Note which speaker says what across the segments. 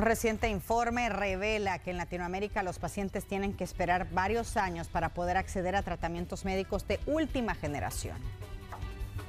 Speaker 1: Un reciente informe revela que en Latinoamérica los pacientes tienen que esperar varios años para poder acceder a tratamientos médicos de última generación.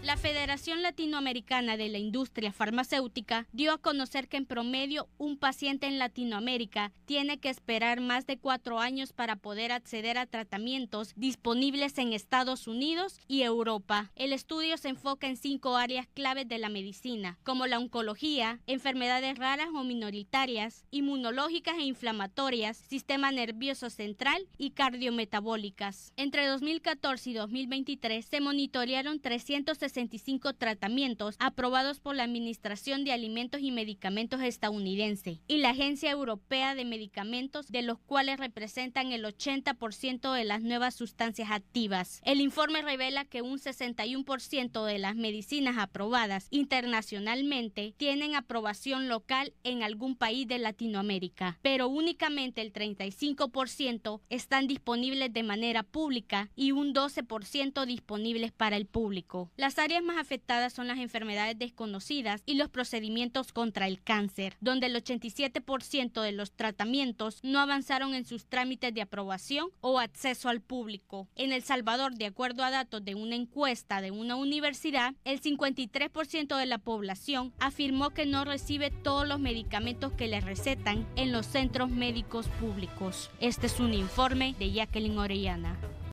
Speaker 2: La Federación Latinoamericana de la Industria Farmacéutica dio a conocer que en promedio un paciente en Latinoamérica tiene que esperar más de cuatro años para poder acceder a tratamientos disponibles en Estados Unidos y Europa. El estudio se enfoca en cinco áreas claves de la medicina, como la oncología, enfermedades raras o minoritarias, inmunológicas e inflamatorias, sistema nervioso central y cardiometabólicas. Entre 2014 y 2023 se monitorearon 360 65 tratamientos aprobados por la Administración de Alimentos y Medicamentos estadounidense y la Agencia Europea de Medicamentos, de los cuales representan el 80% de las nuevas sustancias activas. El informe revela que un 61% de las medicinas aprobadas internacionalmente tienen aprobación local en algún país de Latinoamérica, pero únicamente el 35% están disponibles de manera pública y un 12% disponibles para el público áreas más afectadas son las enfermedades desconocidas y los procedimientos contra el cáncer, donde el 87% de los tratamientos no avanzaron en sus trámites de aprobación o acceso al público. En El Salvador, de acuerdo a datos de una encuesta de una universidad, el 53% de la población afirmó que no recibe todos los medicamentos que le recetan en los centros médicos públicos. Este es un informe de Jacqueline Orellana.